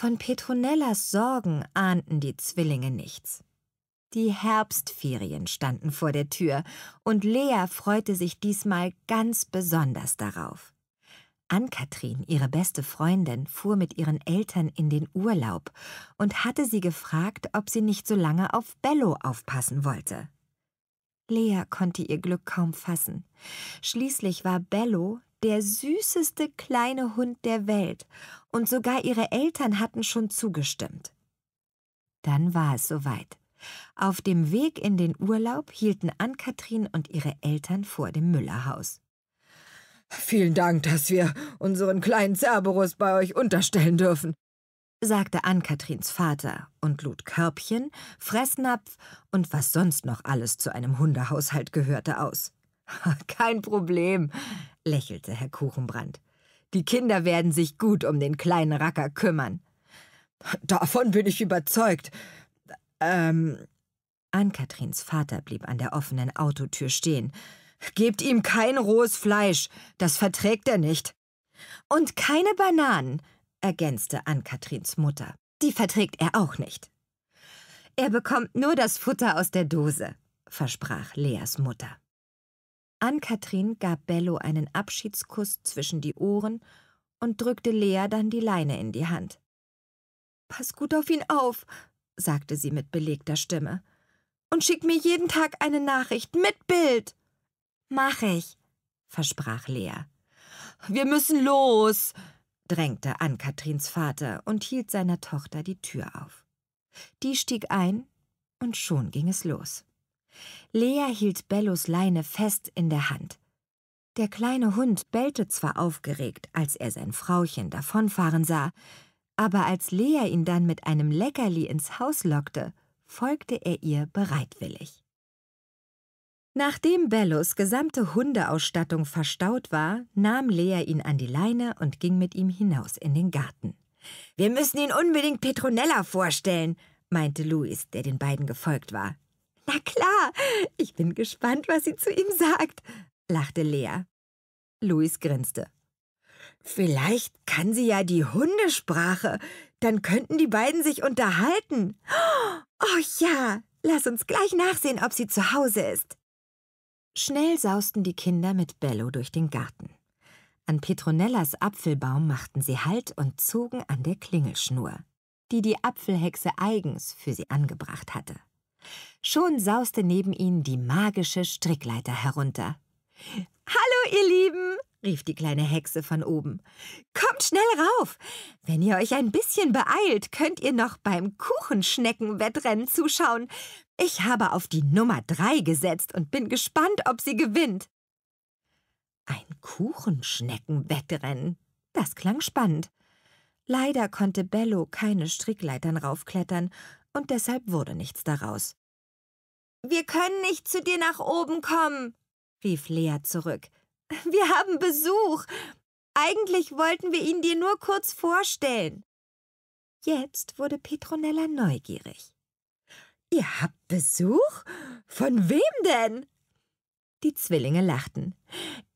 Von Petronellas Sorgen ahnten die Zwillinge nichts. Die Herbstferien standen vor der Tür und Lea freute sich diesmal ganz besonders darauf. Ann-Kathrin, ihre beste Freundin, fuhr mit ihren Eltern in den Urlaub und hatte sie gefragt, ob sie nicht so lange auf Bello aufpassen wollte. Lea konnte ihr Glück kaum fassen. Schließlich war Bello, der süßeste kleine Hund der Welt, und sogar ihre Eltern hatten schon zugestimmt. Dann war es soweit. Auf dem Weg in den Urlaub hielten Ann-Kathrin und ihre Eltern vor dem Müllerhaus. Vielen Dank, dass wir unseren kleinen Cerberus bei euch unterstellen dürfen, sagte Ann-Kathrins Vater und lud Körbchen, Fressnapf und was sonst noch alles zu einem Hundehaushalt gehörte aus. Kein Problem, lächelte Herr Kuchenbrand. Die Kinder werden sich gut um den kleinen Racker kümmern. Davon bin ich überzeugt. Ähm. Ann-Katrins Vater blieb an der offenen Autotür stehen. Gebt ihm kein rohes Fleisch, das verträgt er nicht. Und keine Bananen, ergänzte Ann-Katrins Mutter. Die verträgt er auch nicht. Er bekommt nur das Futter aus der Dose, versprach Leas Mutter. Ann-Kathrin gab Bello einen Abschiedskuss zwischen die Ohren und drückte Lea dann die Leine in die Hand. »Pass gut auf ihn auf«, sagte sie mit belegter Stimme. »Und schick mir jeden Tag eine Nachricht mit Bild!« »Mach ich«, versprach Lea. »Wir müssen los«, drängte Ann-Kathrins Vater und hielt seiner Tochter die Tür auf. Die stieg ein und schon ging es los. Lea hielt Bellos Leine fest in der Hand. Der kleine Hund bellte zwar aufgeregt, als er sein Frauchen davonfahren sah, aber als Lea ihn dann mit einem Leckerli ins Haus lockte, folgte er ihr bereitwillig. Nachdem Bellos gesamte Hundeausstattung verstaut war, nahm Lea ihn an die Leine und ging mit ihm hinaus in den Garten. Wir müssen ihn unbedingt Petronella vorstellen, meinte Luis, der den beiden gefolgt war. Na klar, ich bin gespannt, was sie zu ihm sagt, lachte Lea. Luis grinste. Vielleicht kann sie ja die Hundesprache. Dann könnten die beiden sich unterhalten. Oh ja, lass uns gleich nachsehen, ob sie zu Hause ist. Schnell sausten die Kinder mit Bello durch den Garten. An Petronellas Apfelbaum machten sie Halt und zogen an der Klingelschnur, die die Apfelhexe eigens für sie angebracht hatte. Schon sauste neben ihnen die magische Strickleiter herunter. Hallo, ihr Lieben, rief die kleine Hexe von oben. Kommt schnell rauf! Wenn ihr euch ein bisschen beeilt, könnt ihr noch beim Kuchenschneckenwettrennen zuschauen. Ich habe auf die Nummer drei gesetzt und bin gespannt, ob sie gewinnt. Ein Kuchenschneckenwettrennen. Das klang spannend. Leider konnte Bello keine Strickleitern raufklettern und deshalb wurde nichts daraus. Wir können nicht zu dir nach oben kommen, rief Lea zurück. Wir haben Besuch. Eigentlich wollten wir ihn dir nur kurz vorstellen. Jetzt wurde Petronella neugierig. Ihr habt Besuch? Von wem denn? Die Zwillinge lachten.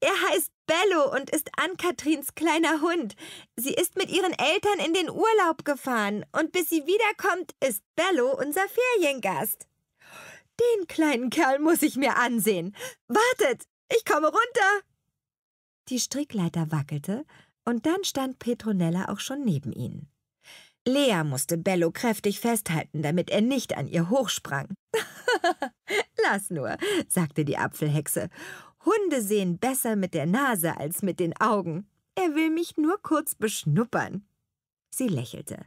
Er heißt Bello und ist Ann-Katrins kleiner Hund. Sie ist mit ihren Eltern in den Urlaub gefahren und bis sie wiederkommt, ist Bello unser Feriengast. Den kleinen Kerl muss ich mir ansehen. Wartet, ich komme runter. Die Strickleiter wackelte und dann stand Petronella auch schon neben ihnen. Lea musste Bello kräftig festhalten, damit er nicht an ihr hochsprang. Lass nur, sagte die Apfelhexe Hunde sehen besser mit der Nase als mit den Augen. Er will mich nur kurz beschnuppern. Sie lächelte.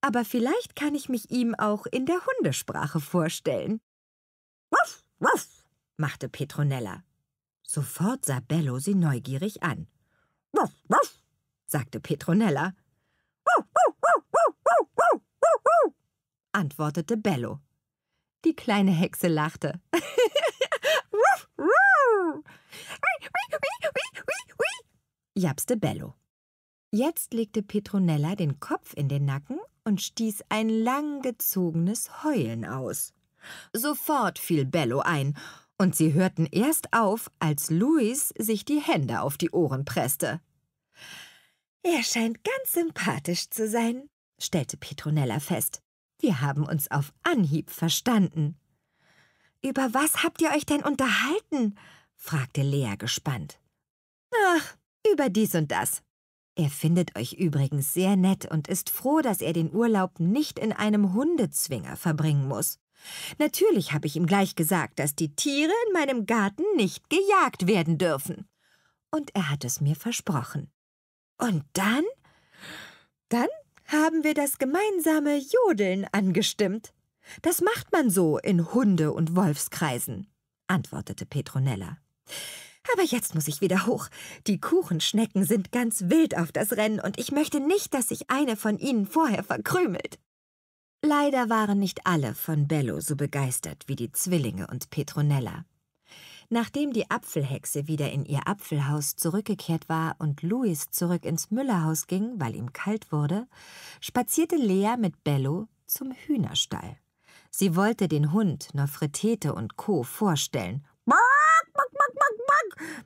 Aber vielleicht kann ich mich ihm auch in der Hundesprache vorstellen. Wuff, wuff, machte Petronella. Sofort sah Bello sie neugierig an. Wuff, wuff, sagte Petronella. Wuff, wuff, wuff, wuff, wuff, wuff, wuff, antwortete Bello. Die kleine Hexe lachte. Japste Bello. Jetzt legte Petronella den Kopf in den Nacken und stieß ein langgezogenes Heulen aus. Sofort fiel Bello ein, und sie hörten erst auf, als Luis sich die Hände auf die Ohren presste. Er scheint ganz sympathisch zu sein, stellte Petronella fest. Wir haben uns auf Anhieb verstanden. Über was habt ihr euch denn unterhalten? fragte Lea gespannt. Ach, über dies und das. Er findet euch übrigens sehr nett und ist froh, dass er den Urlaub nicht in einem Hundezwinger verbringen muss. Natürlich habe ich ihm gleich gesagt, dass die Tiere in meinem Garten nicht gejagt werden dürfen. Und er hat es mir versprochen. Und dann? Dann haben wir das gemeinsame Jodeln angestimmt. Das macht man so in Hunde- und Wolfskreisen, antwortete Petronella. Aber jetzt muss ich wieder hoch. Die Kuchenschnecken sind ganz wild auf das Rennen und ich möchte nicht, dass sich eine von ihnen vorher verkrümelt. Leider waren nicht alle von Bello so begeistert wie die Zwillinge und Petronella. Nachdem die Apfelhexe wieder in ihr Apfelhaus zurückgekehrt war und Louis zurück ins Müllerhaus ging, weil ihm kalt wurde, spazierte Lea mit Bello zum Hühnerstall. Sie wollte den Hund Nofretete und Co. vorstellen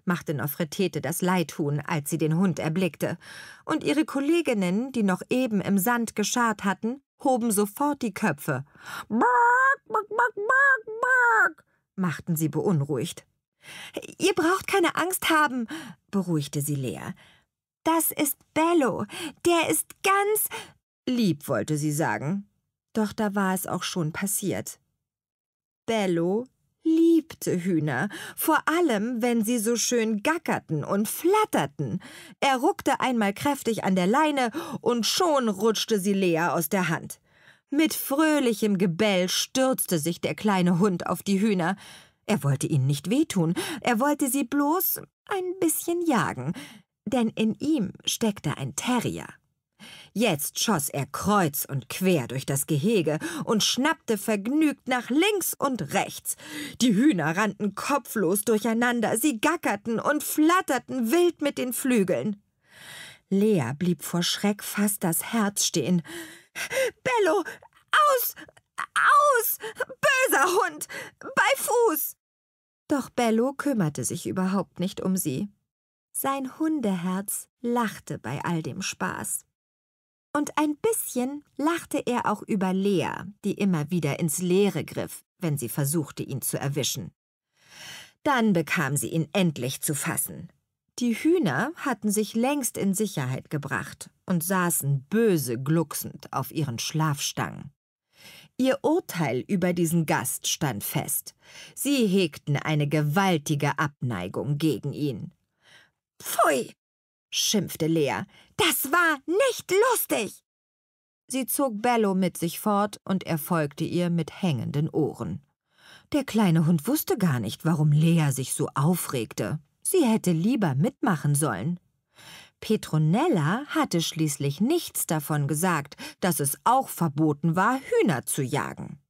machte Nofretete das Leidhuhn, als sie den Hund erblickte. Und ihre Kolleginnen, die noch eben im Sand geschart hatten, hoben sofort die Köpfe. Bark, bark, bark, bark, bark, machten sie beunruhigt. Ihr braucht keine Angst haben, beruhigte sie Lea. Das ist Bello. Der ist ganz. Lieb wollte sie sagen. Doch da war es auch schon passiert. Bello liebte Hühner, vor allem wenn sie so schön gackerten und flatterten. Er ruckte einmal kräftig an der Leine und schon rutschte sie Lea aus der Hand. Mit fröhlichem Gebell stürzte sich der kleine Hund auf die Hühner. Er wollte ihnen nicht wehtun, er wollte sie bloß ein bisschen jagen, denn in ihm steckte ein Terrier. Jetzt schoss er kreuz und quer durch das Gehege und schnappte vergnügt nach links und rechts. Die Hühner rannten kopflos durcheinander, sie gackerten und flatterten wild mit den Flügeln. Lea blieb vor Schreck fast das Herz stehen. Bello, aus, aus, böser Hund, bei Fuß! Doch Bello kümmerte sich überhaupt nicht um sie. Sein Hundeherz lachte bei all dem Spaß. Und ein bisschen lachte er auch über Lea, die immer wieder ins Leere griff, wenn sie versuchte, ihn zu erwischen. Dann bekam sie ihn endlich zu fassen. Die Hühner hatten sich längst in Sicherheit gebracht und saßen böse glucksend auf ihren Schlafstangen. Ihr Urteil über diesen Gast stand fest. Sie hegten eine gewaltige Abneigung gegen ihn. Pfui, schimpfte Lea. Das war nicht lustig! Sie zog Bello mit sich fort und er folgte ihr mit hängenden Ohren. Der kleine Hund wusste gar nicht, warum Lea sich so aufregte. Sie hätte lieber mitmachen sollen. Petronella hatte schließlich nichts davon gesagt, dass es auch verboten war, Hühner zu jagen.